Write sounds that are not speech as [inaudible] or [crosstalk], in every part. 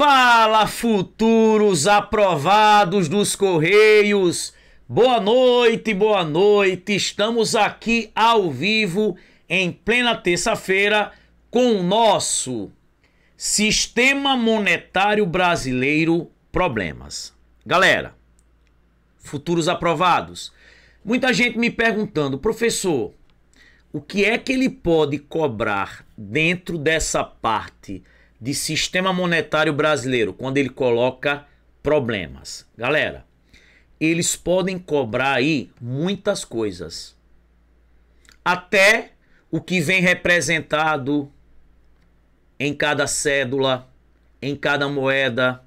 Fala, futuros aprovados dos Correios! Boa noite, boa noite! Estamos aqui ao vivo em plena terça-feira com o nosso Sistema Monetário Brasileiro Problemas. Galera, futuros aprovados. Muita gente me perguntando, professor, o que é que ele pode cobrar dentro dessa parte? de sistema monetário brasileiro quando ele coloca problemas. Galera, eles podem cobrar aí muitas coisas. Até o que vem representado em cada cédula, em cada moeda,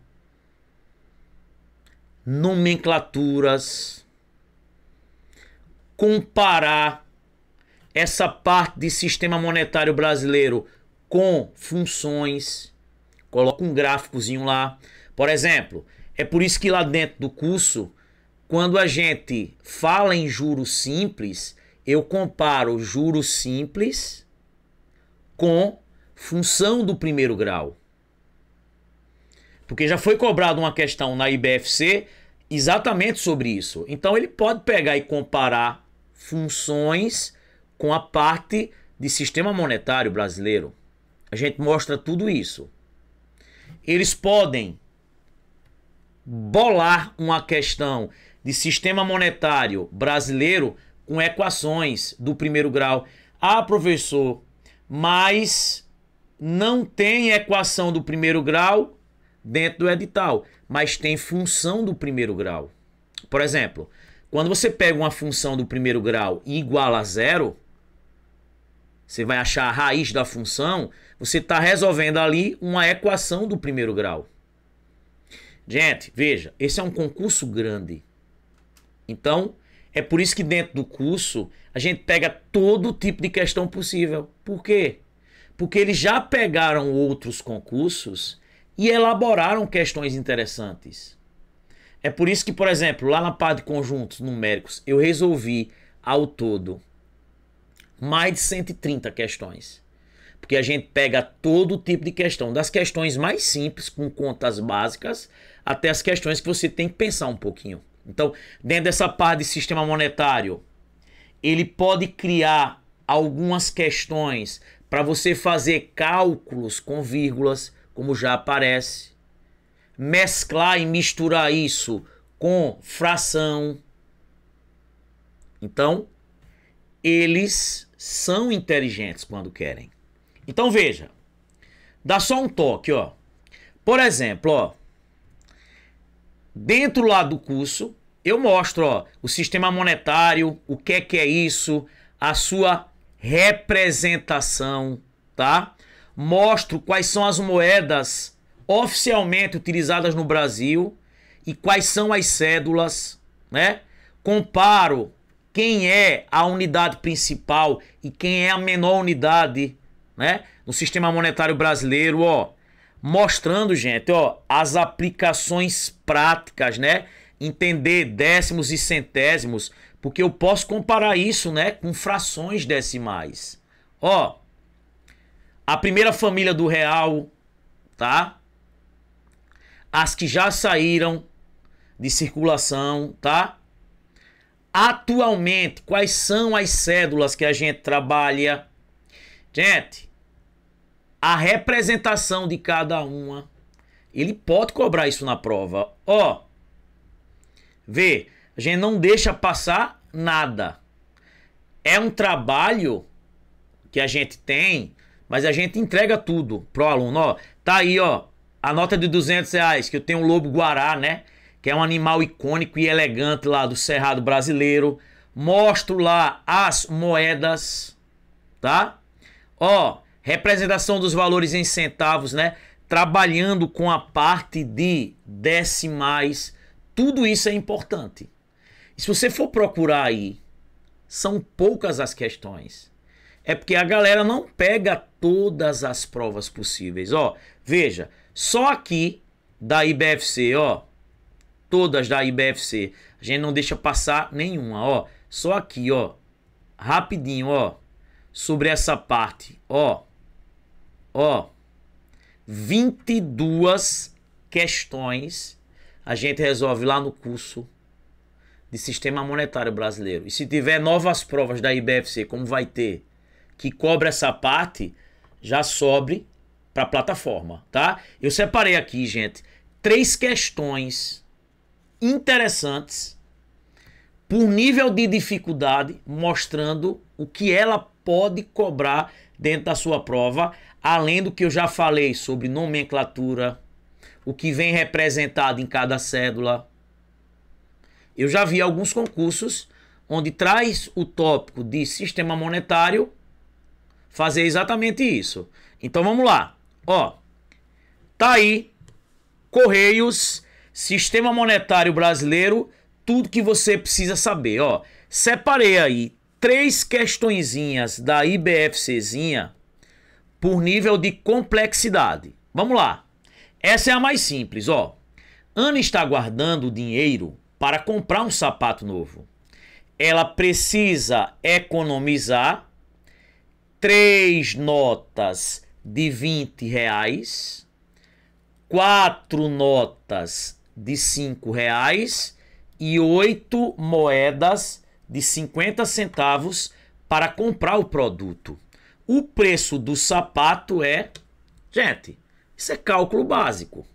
nomenclaturas, comparar essa parte de sistema monetário brasileiro com funções, coloca um gráficozinho lá. Por exemplo, é por isso que lá dentro do curso, quando a gente fala em juros simples, eu comparo juros simples com função do primeiro grau. Porque já foi cobrada uma questão na IBFC exatamente sobre isso. Então ele pode pegar e comparar funções com a parte de sistema monetário brasileiro. A gente mostra tudo isso. Eles podem bolar uma questão de sistema monetário brasileiro com equações do primeiro grau. Ah, professor, mas não tem equação do primeiro grau dentro do edital, mas tem função do primeiro grau. Por exemplo, quando você pega uma função do primeiro grau igual a zero, você vai achar a raiz da função, você está resolvendo ali uma equação do primeiro grau. Gente, veja, esse é um concurso grande. Então, é por isso que dentro do curso a gente pega todo tipo de questão possível. Por quê? Porque eles já pegaram outros concursos e elaboraram questões interessantes. É por isso que, por exemplo, lá na parte de conjuntos numéricos, eu resolvi ao todo mais de 130 questões. Porque a gente pega todo tipo de questão, das questões mais simples, com contas básicas, até as questões que você tem que pensar um pouquinho. Então, dentro dessa parte de sistema monetário, ele pode criar algumas questões para você fazer cálculos com vírgulas, como já aparece, mesclar e misturar isso com fração. Então, eles são inteligentes quando querem. Então veja, dá só um toque, ó. Por exemplo, ó, dentro lá do curso, eu mostro ó, o sistema monetário, o que é que é isso, a sua representação, tá? Mostro quais são as moedas oficialmente utilizadas no Brasil e quais são as cédulas, né? Comparo quem é a unidade principal e quem é a menor unidade né? No sistema monetário brasileiro, ó, mostrando, gente, ó, as aplicações práticas, né? Entender décimos e centésimos, porque eu posso comparar isso, né, com frações decimais. Ó, a primeira família do real, tá? As que já saíram de circulação, tá? Atualmente, quais são as cédulas que a gente trabalha? Gente, a representação de cada uma, ele pode cobrar isso na prova. Ó, vê, a gente não deixa passar nada. É um trabalho que a gente tem, mas a gente entrega tudo pro aluno. Ó, tá aí, ó, a nota de 200 reais, que eu tenho um lobo guará, né? Que é um animal icônico e elegante lá do Cerrado Brasileiro. Mostro lá as moedas, tá? Ó, representação dos valores em centavos, né? Trabalhando com a parte de decimais, tudo isso é importante. E se você for procurar aí, são poucas as questões. É porque a galera não pega todas as provas possíveis, ó. Veja, só aqui da IBFC, ó, todas da IBFC. A gente não deixa passar nenhuma, ó. Só aqui, ó. Rapidinho, ó sobre essa parte. Ó, ó, 22 questões a gente resolve lá no curso de Sistema Monetário Brasileiro. E se tiver novas provas da IBFC, como vai ter, que cobra essa parte, já sobre para a plataforma, tá? Eu separei aqui, gente, três questões interessantes por nível de dificuldade, mostrando o que ela pode cobrar dentro da sua prova, além do que eu já falei sobre nomenclatura, o que vem representado em cada cédula. Eu já vi alguns concursos onde traz o tópico de sistema monetário fazer exatamente isso. Então vamos lá. Ó, tá aí Correios, Sistema Monetário Brasileiro, tudo que você precisa saber, ó. Separei aí três questõezinhas da IBFCzinha por nível de complexidade. Vamos lá. Essa é a mais simples, ó. Ana está guardando dinheiro para comprar um sapato novo. Ela precisa economizar três notas de 20 reais, quatro notas de 5 reais e oito moedas de 50 centavos para comprar o produto. O preço do sapato é. Gente, isso é cálculo básico.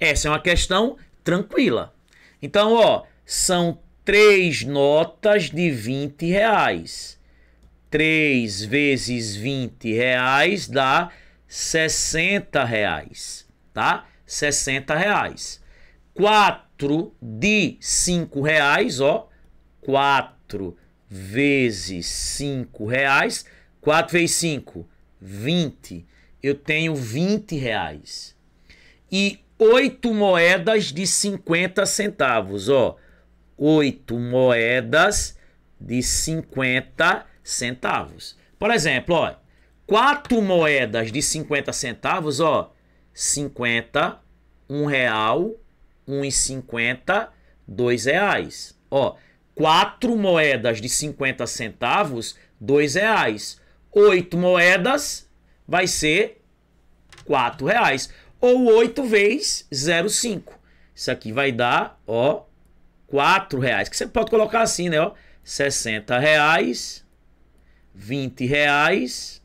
Essa é uma questão tranquila. Então, ó, são três notas de 20 reais. 3 vezes 20 reais dá 60 reais, tá? 60 reais. 4 de 5 reais, ó. 4 4 vezes 5 reais. 4 vezes 5, 20. Eu tenho 20 reais. E 8 moedas de 50 centavos, ó. 8 moedas de 50 centavos. Por exemplo, ó, 4 moedas de 50 centavos, ó, 50, 1 real, 1,50, 2 reais. Ó, quatro moedas de 50 centavos, dois reais. Oito moedas vai ser quatro reais. Ou 8 vezes 0,5. Isso aqui vai dar, ó, quatro reais. Que você pode colocar assim, né, ó. 60 reais, 20 reais,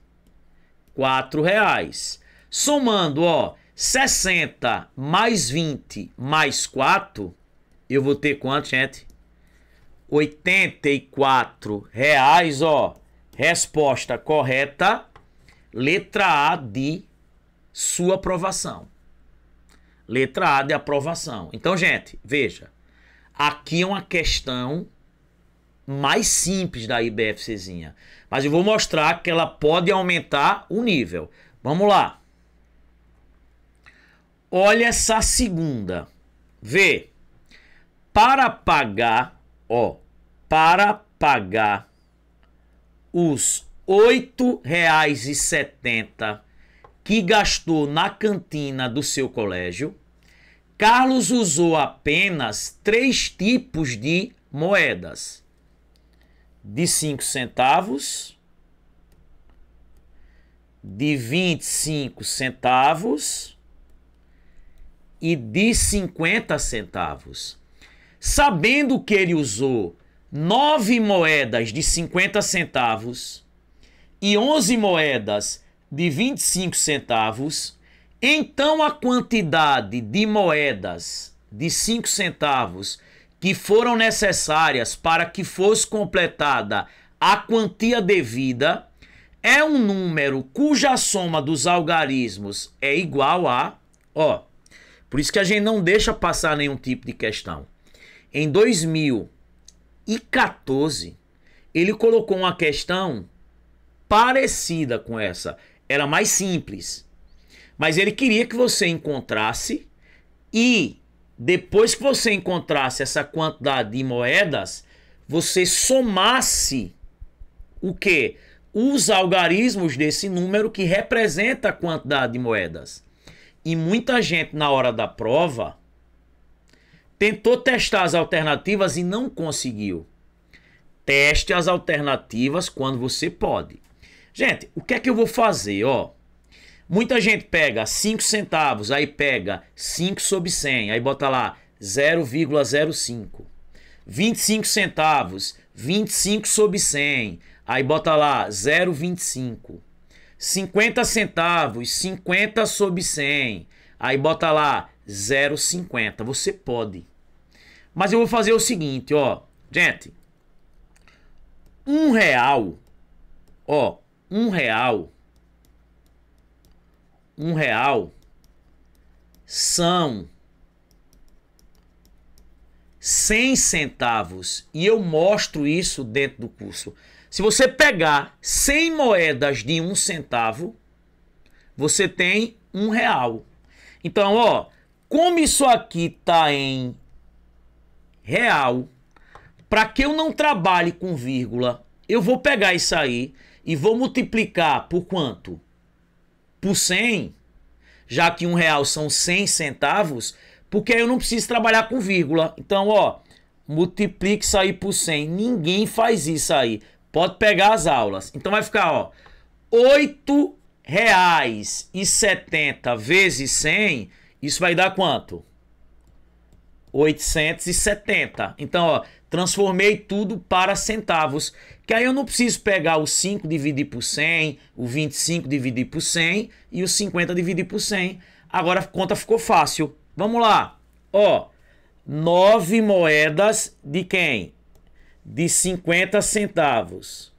4 reais. Somando, ó, 60 mais 20 mais 4, eu vou ter quanto, gente? 84 reais, ó. Resposta correta, letra A de sua aprovação. Letra A de aprovação. Então, gente, veja. Aqui é uma questão mais simples da IBFCzinha. Mas eu vou mostrar que ela pode aumentar o nível. Vamos lá. Olha essa segunda. Vê. Para pagar Ó, para pagar os R$ 8,70 que gastou na cantina do seu colégio, Carlos usou apenas três tipos de moedas: de 5 centavos, de 25 centavos e de 50 centavos sabendo que ele usou nove moedas de 50 centavos e 11 moedas de 25 centavos, então a quantidade de moedas de 5 centavos que foram necessárias para que fosse completada a quantia devida é um número cuja soma dos algarismos é igual a, ó, por isso que a gente não deixa passar nenhum tipo de questão. Em 2014, ele colocou uma questão parecida com essa. Era mais simples. Mas ele queria que você encontrasse e depois que você encontrasse essa quantidade de moedas, você somasse o que? Os algarismos desse número que representa a quantidade de moedas. E muita gente na hora da prova Tentou testar as alternativas e não conseguiu. Teste as alternativas quando você pode. Gente, o que é que eu vou fazer, ó? Muita gente pega 5 centavos, aí pega 5 sobre 100, aí bota lá 0,05. 25 centavos, 25 sobre 100, aí bota lá 0,25. 50 centavos, 50 sobre 100, aí bota lá 0,50. Você pode. Mas eu vou fazer o seguinte, ó. Gente, um real, ó, um real, um real são 100 centavos. E eu mostro isso dentro do curso. Se você pegar 100 moedas de um centavo, você tem um real. Então, ó, como isso aqui tá em real, para que eu não trabalhe com vírgula, eu vou pegar isso aí e vou multiplicar por quanto? Por 100, já que um real são 100 centavos, porque aí eu não preciso trabalhar com vírgula. Então, ó, multiplique isso aí por 100. Ninguém faz isso aí. Pode pegar as aulas. Então vai ficar, ó, 8 reais e 70 vezes 100, isso vai dar quanto? 870. Então, ó, transformei tudo para centavos, que aí eu não preciso pegar o 5 dividir por 100, o 25 dividir por 100 e o 50 dividir por 100. Agora a conta ficou fácil. Vamos lá. Ó, nove moedas de quem? De 50 centavos.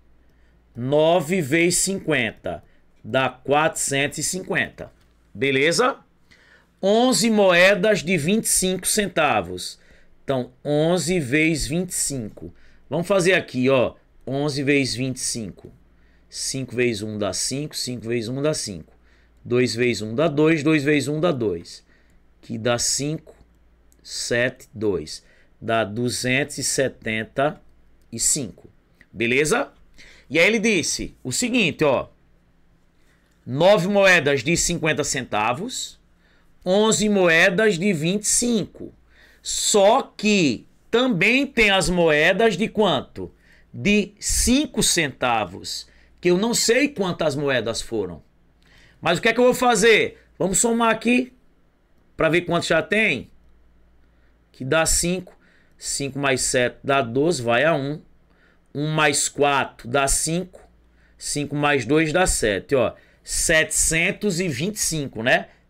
9 vezes 50 dá 450. Beleza? 11 moedas de 25 centavos. Então, 11 vezes 25. Vamos fazer aqui, ó. 11 vezes 25. 5 vezes 1 dá 5, 5 vezes 1 dá 5. 2 vezes 1 dá 2, 2 vezes 1 dá 2. Que dá 5, 7, 2. Dá 275. Beleza? E aí ele disse o seguinte, ó. 9 moedas de 50 centavos 11 moedas de 25. Só que também tem as moedas de quanto? De 5 centavos, que eu não sei quantas moedas foram. Mas o que é que eu vou fazer? Vamos somar aqui para ver quanto já tem. Que dá 5. 5 mais 7 dá 12, vai a 1. 1 mais 4 dá 5. 5 mais 2 dá 7, 725, né?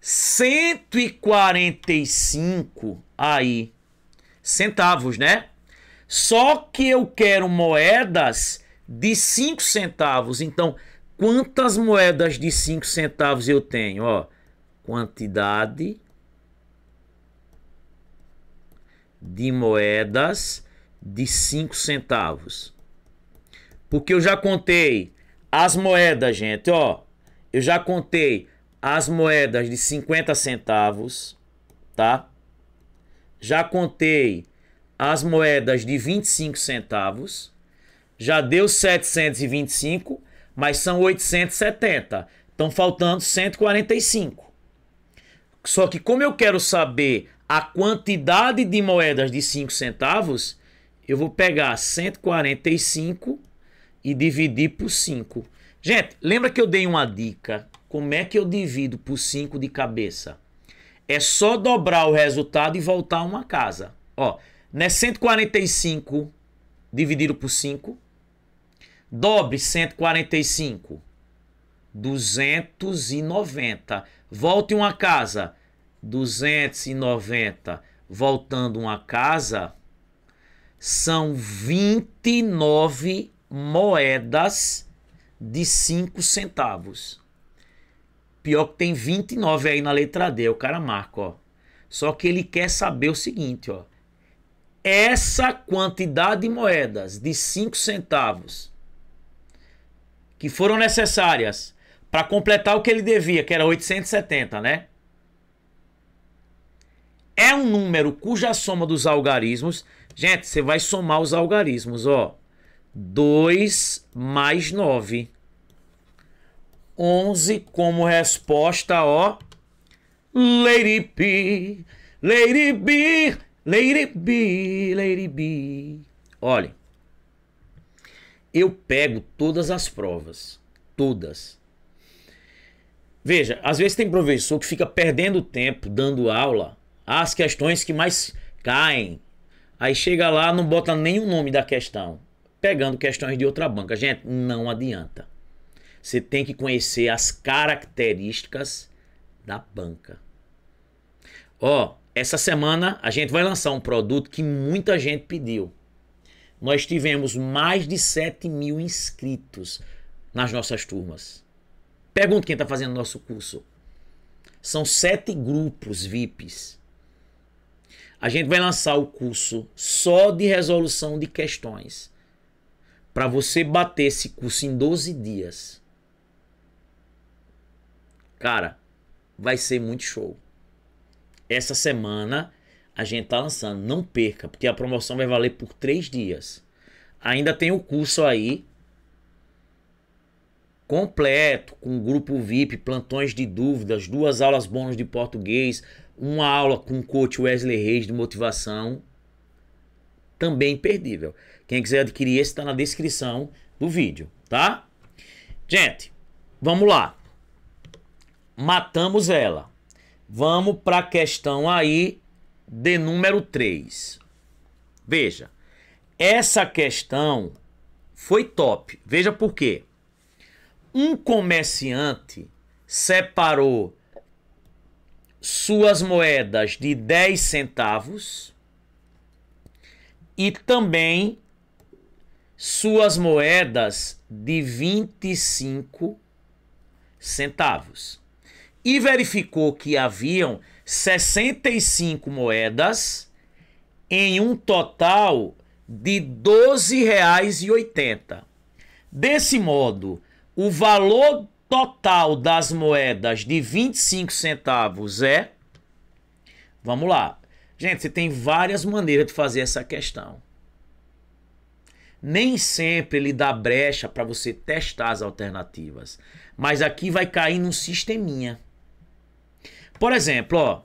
145 aí centavos, né? Só que eu quero moedas de 5 centavos. Então, quantas moedas de 5 centavos eu tenho? Ó, quantidade de moedas de 5 centavos. Porque eu já contei as moedas, gente, ó. Eu já contei as moedas de 50 centavos, tá? Já contei as moedas de 25 centavos, já deu 725, mas são 870. Estão faltando 145. Só que como eu quero saber a quantidade de moedas de 5 centavos, eu vou pegar 145 e dividir por 5. Gente, lembra que eu dei uma dica como é que eu divido por 5 de cabeça? É só dobrar o resultado e voltar uma casa. Ó, não né, 145 dividido por 5? Dobre 145. 290. Volte uma casa. 290. Voltando uma casa. São 29 moedas de 5 centavos. Pior que tem 29 aí na letra D, o cara marca, ó. Só que ele quer saber o seguinte, ó. Essa quantidade de moedas de 5 centavos que foram necessárias para completar o que ele devia, que era 870, né? É um número cuja soma dos algarismos, gente, você vai somar os algarismos, ó. 2 mais 9 11 como resposta, ó. Lady B, Lady B, Lady B, Lady B. Olha, eu pego todas as provas, todas. Veja, às vezes tem professor que fica perdendo tempo dando aula às questões que mais caem. Aí chega lá, não bota nenhum nome da questão, pegando questões de outra banca. Gente, não adianta. Você tem que conhecer as características da banca. Ó, essa semana a gente vai lançar um produto que muita gente pediu. Nós tivemos mais de 7 mil inscritos nas nossas turmas. Pergunta quem está fazendo nosso curso. São sete grupos VIPs. A gente vai lançar o curso só de resolução de questões. Para você bater esse curso em 12 dias. Cara, vai ser muito show. Essa semana a gente tá lançando, não perca, porque a promoção vai valer por três dias. Ainda tem o curso aí completo, com grupo VIP, plantões de dúvidas, duas aulas bônus de português, uma aula com o coach Wesley Reis de motivação. Também imperdível. Quem quiser adquirir esse, está na descrição do vídeo, tá? Gente, vamos lá matamos ela. Vamos para a questão aí de número 3. Veja, essa questão foi top. Veja por quê. Um comerciante separou suas moedas de 10 centavos e também suas moedas de 25 centavos e verificou que haviam 65 moedas em um total de R$ 12,80. Desse modo, o valor total das moedas de 25 centavos é Vamos lá. Gente, você tem várias maneiras de fazer essa questão. Nem sempre ele dá brecha para você testar as alternativas, mas aqui vai cair num sisteminha. Por exemplo, ó,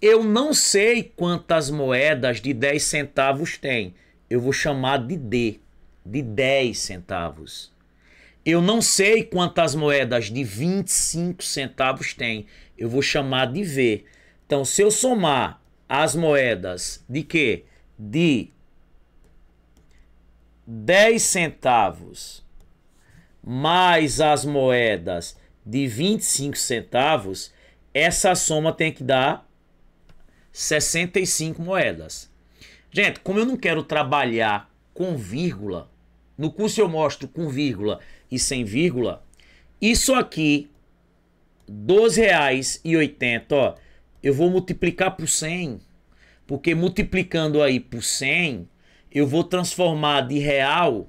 eu não sei quantas moedas de 10 centavos tem. Eu vou chamar de D, de 10 centavos. Eu não sei quantas moedas de 25 centavos tem. Eu vou chamar de V. Então, se eu somar as moedas de quê? De 10 centavos mais as moedas de 25 centavos, essa soma tem que dar 65 moedas. Gente, como eu não quero trabalhar com vírgula, no curso eu mostro com vírgula e sem vírgula, isso aqui, R$12,80, ó, eu vou multiplicar por 100, porque multiplicando aí por 100, eu vou transformar de real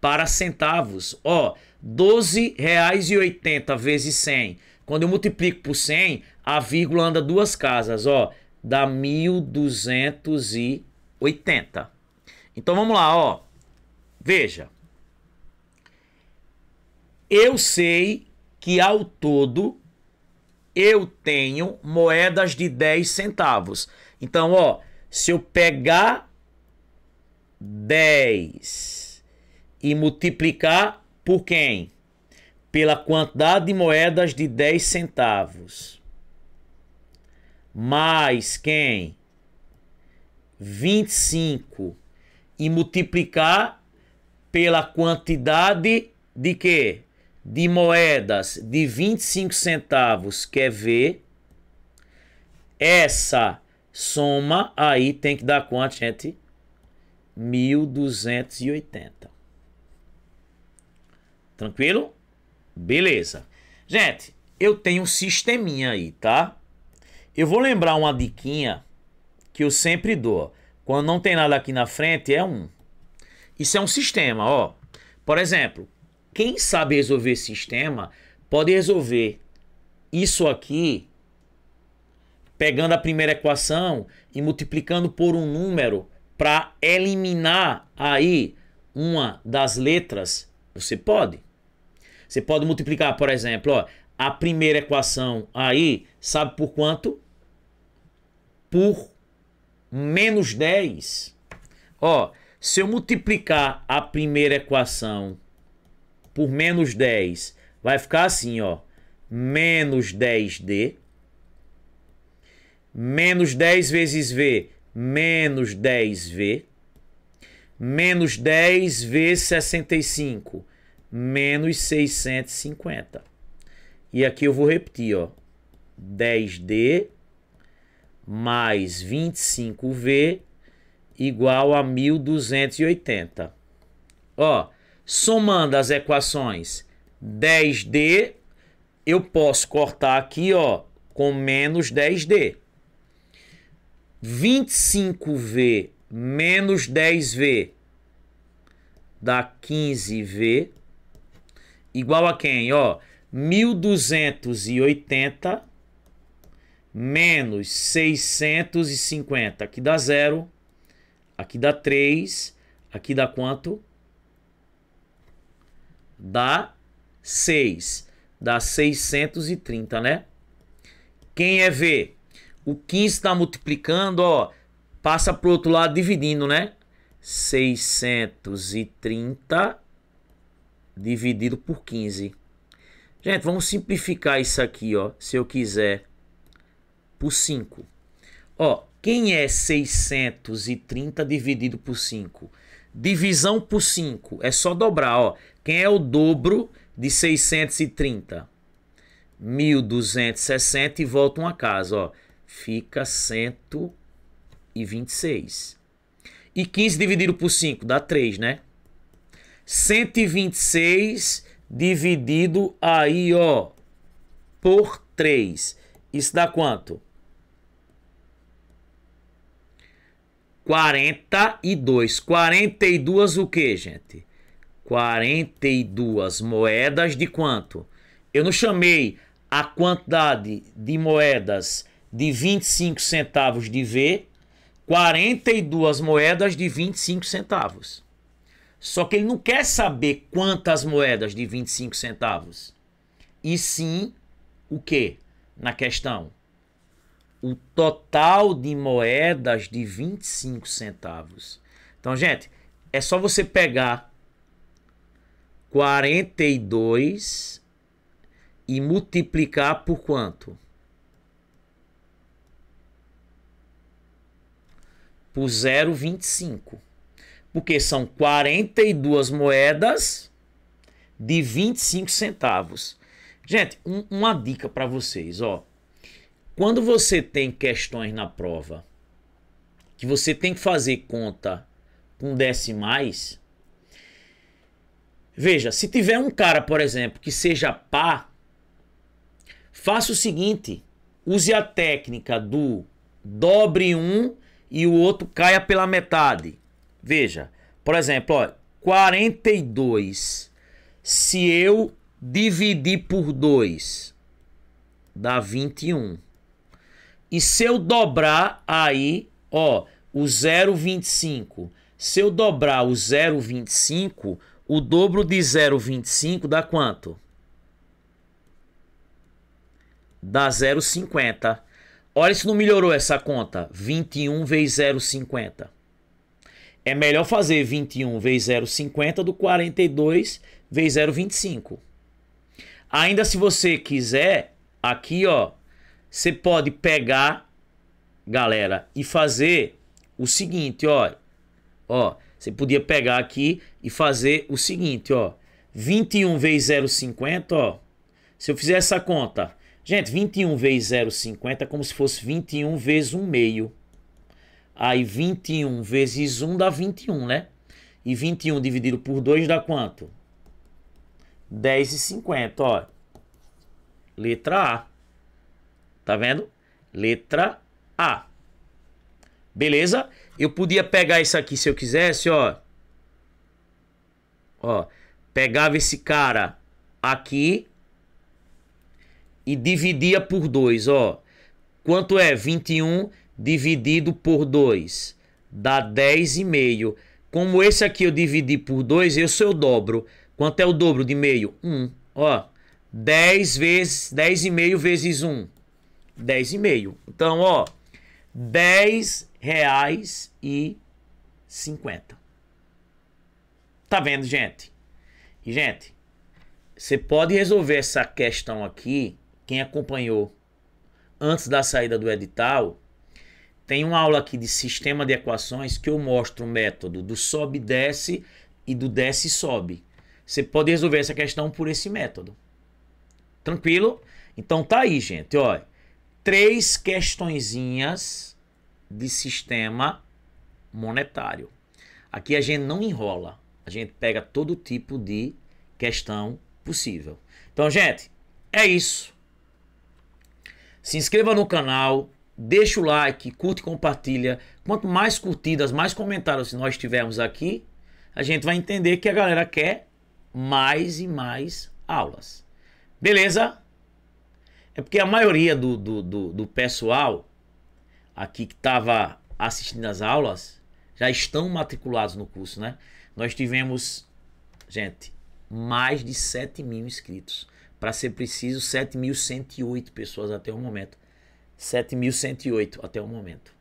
para centavos. Ó, R$12,80 vezes 100 quando eu multiplico por 100, a vírgula anda duas casas, ó. Dá 1280. Então vamos lá, ó. Veja. Eu sei que ao todo eu tenho moedas de 10 centavos. Então, ó, se eu pegar 10 e multiplicar por quem? pela quantidade de moedas de 10 centavos. Mais quem? 25 e multiplicar pela quantidade de quê? De moedas de 25 centavos, quer ver? Essa soma aí tem que dar quanto, gente? 1280. Tranquilo? Beleza. Gente, eu tenho um sisteminha aí, tá? Eu vou lembrar uma diquinha que eu sempre dou. Quando não tem nada aqui na frente, é um. Isso é um sistema, ó. Por exemplo, quem sabe resolver sistema pode resolver isso aqui pegando a primeira equação e multiplicando por um número para eliminar aí uma das letras. Você pode? Você pode multiplicar, por exemplo, ó, a primeira equação aí, sabe por quanto? Por menos 10. Ó, se eu multiplicar a primeira equação por menos 10, vai ficar assim, ó. Menos 10D. Menos 10 vezes V, menos 10V. Menos 10 vezes 65 menos 650. E aqui eu vou repetir, ó. 10D mais 25V igual a 1280. Ó, somando as equações 10D, eu posso cortar aqui, ó, com menos 10D. 25V menos 10V dá 15V igual a quem? Ó, 1280 menos 650. Aqui dá zero. Aqui dá 3. Aqui dá quanto? Dá 6. Dá 630, né? Quem é V? O 15 está multiplicando, ó. Passa para o outro lado dividindo, né? 630 dividido por 15. Gente, vamos simplificar isso aqui, ó, se eu quiser, por 5. Ó, quem é 630 dividido por 5? Divisão por 5, é só dobrar, ó. Quem é o dobro de 630? 1260 e volta uma casa, ó. Fica 126. E 15 dividido por 5 dá 3, né? 126 dividido aí, ó, por 3. Isso dá quanto? 42. 42 o quê, gente? 42 moedas de quanto? Eu não chamei a quantidade de moedas de 25 centavos de V, 42 moedas de 25 centavos. Só que ele não quer saber quantas moedas de 25 centavos. E sim o que na questão? O total de moedas de 25 centavos. Então, gente, é só você pegar 42 e multiplicar por quanto? Por 0,25. Porque são 42 moedas de 25 centavos. Gente, um, uma dica para vocês, ó. Quando você tem questões na prova que você tem que fazer conta com decimais, veja, se tiver um cara, por exemplo, que seja pá, faça o seguinte, use a técnica do dobre um e o outro caia pela metade. Veja, por exemplo, ó, 42. Se eu dividir por 2, dá 21. E se eu dobrar aí, ó, o 0,25. Se eu dobrar o 0,25, o dobro de 0,25 dá quanto? Dá 0,50. Olha se não melhorou essa conta. 21 vezes 0,50. É melhor fazer 21 vezes 0,50 do 42 vezes 0,25. Ainda se você quiser, aqui ó, você pode pegar, galera, e fazer o seguinte, ó. Ó, você podia pegar aqui e fazer o seguinte, ó. 21 vezes 0,50, ó. Se eu fizer essa conta, gente, 21 vezes 0,50 é como se fosse 21 vezes 1 meio. Aí 21 vezes 1 dá 21, né? E 21 dividido por 2 dá quanto? 10,50, ó. Letra A. Tá vendo? Letra A. Beleza? Eu podia pegar isso aqui se eu quisesse, ó. Ó, pegava esse cara aqui e dividia por 2, ó. Quanto é? 21 dividido por 2 dá 10,5. Como esse aqui eu dividi por 2, eu sou dobro. Quanto é o dobro de meio? 1. Ó, 10 vezes 10,5 vezes 1. Um. 10,5. Então, ó, 10 e 50. Tá vendo, gente? E, gente, você pode resolver essa questão aqui, quem acompanhou antes da saída do edital, tem uma aula aqui de sistema de equações que eu mostro o método do sobe desce e do desce sobe. Você pode resolver essa questão por esse método. Tranquilo? Então tá aí, gente, ó. Três questõezinhas de sistema monetário. Aqui a gente não enrola. A gente pega todo tipo de questão possível. Então, gente, é isso. Se inscreva no canal, deixa o like, curte, compartilha. Quanto mais curtidas, mais comentários nós tivermos aqui, a gente vai entender que a galera quer mais e mais aulas. Beleza? É porque a maioria do, do, do, do pessoal aqui que estava assistindo as aulas já estão matriculados no curso, né? Nós tivemos, gente, mais de 7 mil inscritos. Para ser preciso, 7.108 pessoas até o momento. 7.108 até o momento.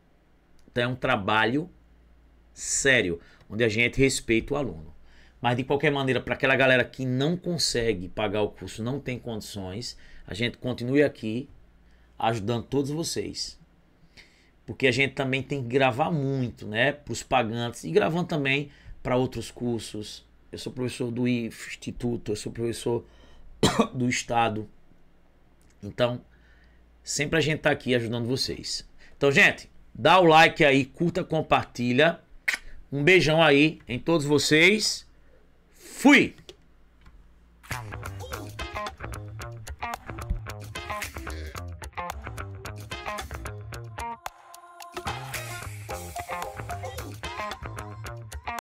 Então é um trabalho sério, onde a gente respeita o aluno. Mas de qualquer maneira, para aquela galera que não consegue pagar o curso, não tem condições, a gente continue aqui ajudando todos vocês. Porque a gente também tem que gravar muito, né, para os pagantes e gravando também para outros cursos. Eu sou professor do instituto, eu sou professor [coughs] do estado. Então, Sempre a gente tá aqui ajudando vocês. Então, gente, dá o like aí, curta, compartilha. Um beijão aí em todos vocês. Fui! Né?